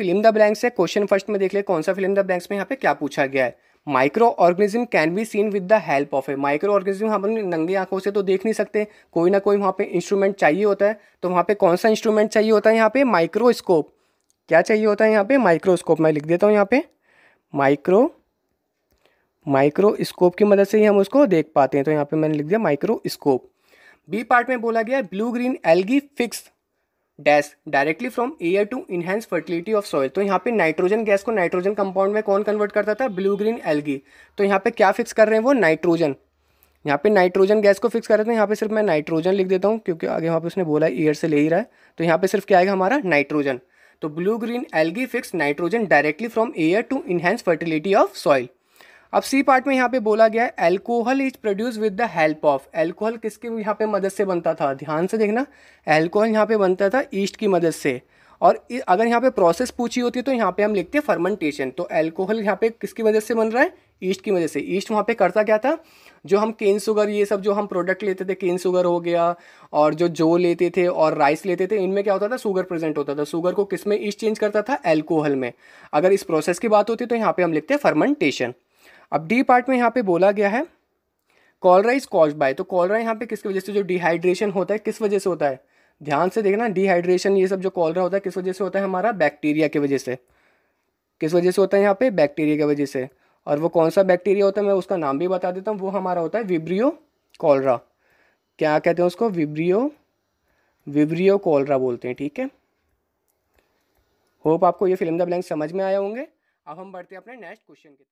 film the blanks है question first में देख ले कौन सा फिल्म द ब्लैंक्स में यहाँ पे क्या पूछा गया है micro organism can be seen with the help of a micro organism हम अपनी नंगी आंखों से तो देख नहीं सकते कोई ना कोई वहाँ पे इंस्ट्रूमेंट चाहिए होता है तो वहाँ पे कौन सा इंस्ट्रूमेंट चाहिए होता है यहाँ पे माइक्रोस्कोप क्या चाहिए होता है यहाँ पे माइक्रोस्कोप मैं लिख देता हूँ यहाँ पे माइक्रो माइक्रोस्कोप की मदद से ही हम उसको देख पाते हैं तो यहाँ पे मैंने लिख दिया माइक्रोस्कोप बी पार्ट में बोला गया blue green algae fix dash directly from air to enhance fertility of soil तो यहाँ पे नाइट्रोजन गैस को नाइट्रोजन कंपाउंड में कौन कन्वर्ट करता था ब्लू ग्रीन एलगी तो यहाँ पे क्या फिक्स कर रहे हैं वो नाइट्रोजन यहाँ पे नाइट्रोजन गैस को फिक्स कर रहे थे तो यहाँ पे सिर्फ मैं नाइट्रोजन लिख देता हूँ क्योंकि आगे वहाँ पे उसने बोला एयर से ले ही रहा है तो यहाँ पे सिर्फ क्या आएगा हमारा नाइट्रोजन तो blue green algae fix nitrogen directly from air to enhance fertility of soil अब सी पार्ट में यहाँ पे बोला गया है alcohol is produce with the help of alcohol किसके यहाँ पे मदद से बनता था ध्यान से देखना एल्कोहल यहाँ पे बनता था ईस्ट की मदद से और अगर यहाँ पे प्रोसेस पूछी होती है तो यहाँ पे हम लिखते हैं फर्मेंटेशन तो एल्कोहल यहाँ पे किसकी वजह से बन रहा है ईस्ट की वजह से ईस्ट वहाँ पे करता क्या था जो हम केन शुगर ये सब जो हम प्रोडक्ट लेते थे केन शुगर हो गया और जो जो लेते थे और राइस लेते थे इनमें क्या होता था शुगर प्रेजेंट होता था शुगर को किस में ईस्ट चेंज करता था एल्कोहल में अगर इस प्रोसेस की बात होती तो यहाँ पर हम लिखते हैं फर्मेंटेशन अब डी पार्ट में यहाँ पे बोला गया है कॉलरा इज कॉज बाय तो कॉलरा यहाँ पे किसकी वजह से जो डिहाइड्रेशन होता है किस वजह से होता है ध्यान से देखना डिहाइड्रेशन ये सब जो कॉलरा होता है किस वजह से होता है हमारा बैक्टीरिया की वजह से किस वजह से होता है यहाँ पे बैक्टीरिया की वजह से और वो कौन सा बैक्टीरिया होता है मैं उसका नाम भी बता देता हूँ वो हमारा होता है विब्रियो कॉलरा क्या कहते हैं उसको विब्रियो विब्रियो कॉलरा बोलते हैं ठीक है होप आपको ये फिल्म द ब्लैंक समझ में आए होंगे अब हम बढ़ते हैं अपने नेक्स्ट क्वेश्चन के